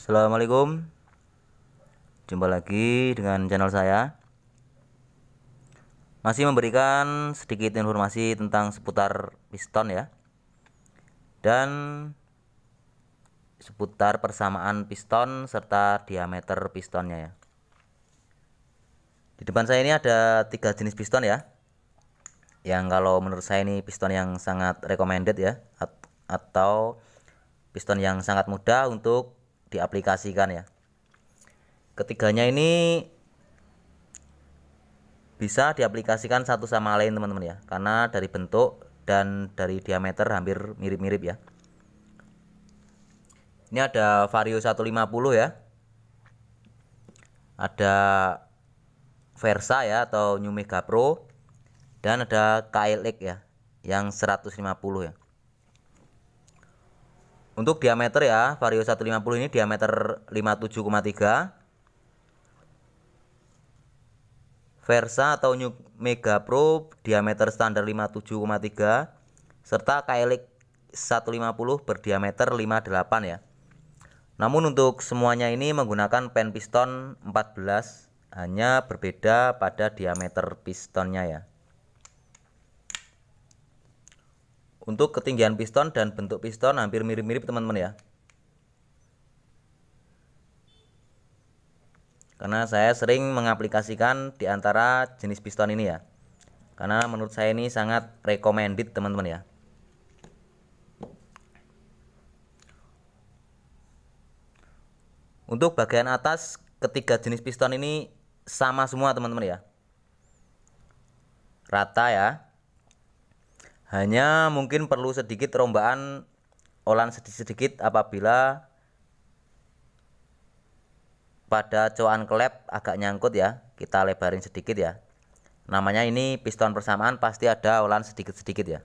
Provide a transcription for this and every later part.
Assalamualaikum Jumpa lagi dengan channel saya Masih memberikan sedikit informasi tentang seputar piston ya Dan seputar persamaan piston serta diameter pistonnya ya Di depan saya ini ada tiga jenis piston ya Yang kalau menurut saya ini piston yang sangat recommended ya Atau piston yang sangat mudah untuk diaplikasikan ya ketiganya ini bisa diaplikasikan satu sama lain teman-teman ya karena dari bentuk dan dari diameter hampir mirip-mirip ya ini ada vario 150 ya ada Versa ya atau New Mega Pro dan ada KLX ya yang 150 ya untuk diameter ya, Vario 150 ini diameter 57,3. Versa atau New Mega Pro diameter standar 57,3 serta Kaelic 150 berdiameter 58 ya. Namun untuk semuanya ini menggunakan pen piston 14 hanya berbeda pada diameter pistonnya ya. Untuk ketinggian piston dan bentuk piston hampir mirip-mirip teman-teman ya. Karena saya sering mengaplikasikan di antara jenis piston ini ya. Karena menurut saya ini sangat recommended teman-teman ya. Untuk bagian atas ketiga jenis piston ini sama semua teman-teman ya. Rata ya. Hanya mungkin perlu sedikit rombaan olan sedikit-sedikit apabila pada cuan klep agak nyangkut ya kita lebarin sedikit ya namanya ini piston persamaan pasti ada olahan sedikit-sedikit ya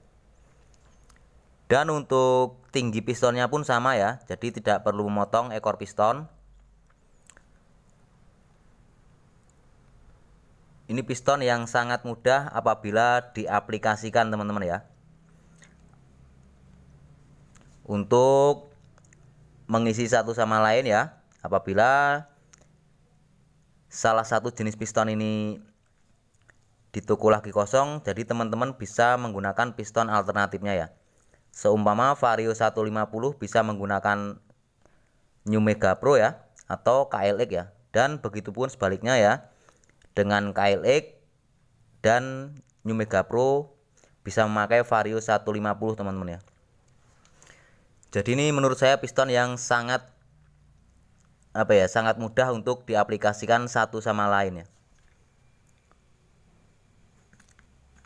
dan untuk tinggi pistonnya pun sama ya jadi tidak perlu memotong ekor piston ini piston yang sangat mudah apabila diaplikasikan teman-teman ya untuk mengisi satu sama lain ya. Apabila salah satu jenis piston ini ditukul lagi kosong, jadi teman-teman bisa menggunakan piston alternatifnya ya. Seumpama Vario 150 bisa menggunakan New Mega Pro ya atau KLX ya. Dan begitu pun sebaliknya ya. Dengan KLX dan New Mega Pro bisa memakai Vario 150 teman-teman ya. Jadi ini menurut saya piston yang sangat apa ya, sangat mudah untuk diaplikasikan satu sama lain ya.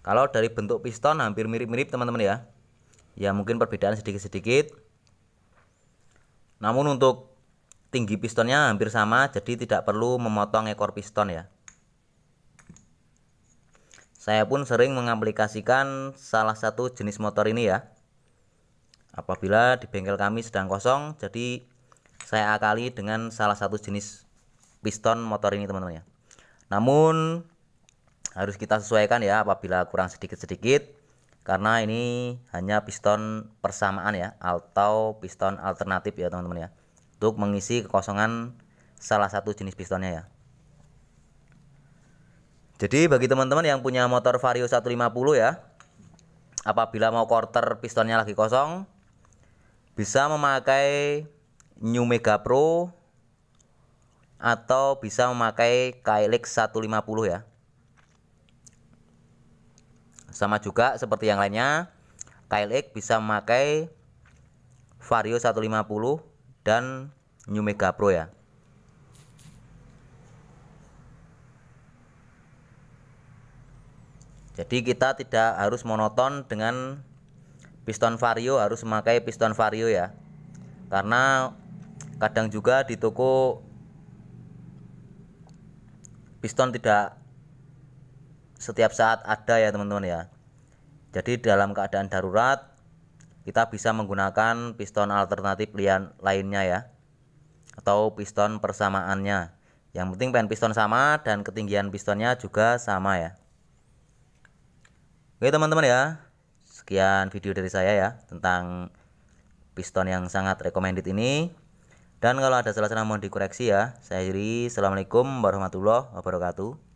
Kalau dari bentuk piston hampir mirip-mirip teman-teman ya. Ya mungkin perbedaan sedikit-sedikit. Namun untuk tinggi pistonnya hampir sama jadi tidak perlu memotong ekor piston ya. Saya pun sering mengaplikasikan salah satu jenis motor ini ya. Apabila di bengkel kami sedang kosong, jadi saya akali dengan salah satu jenis piston motor ini teman-teman ya. Namun harus kita sesuaikan ya apabila kurang sedikit-sedikit karena ini hanya piston persamaan ya atau piston alternatif ya teman-teman ya untuk mengisi kekosongan salah satu jenis pistonnya ya jadi bagi teman-teman yang punya motor Vario 150 ya apabila mau quarter pistonnya lagi kosong bisa memakai New Mega Pro atau bisa memakai Kylix 150 ya sama juga seperti yang lainnya Kylix bisa memakai Vario 150 dan New Mega Pro ya jadi kita tidak harus monoton dengan piston vario harus memakai piston vario ya karena kadang juga di toko piston tidak setiap saat ada ya teman-teman ya jadi dalam keadaan darurat kita bisa menggunakan piston alternatif lainnya ya atau piston persamaannya yang penting pen piston sama dan ketinggian pistonnya juga sama ya oke teman-teman ya sekian video dari saya ya tentang piston yang sangat recommended ini. Dan kalau ada salah-salah mau dikoreksi ya. Saya Hiri, Assalamualaikum warahmatullahi wabarakatuh.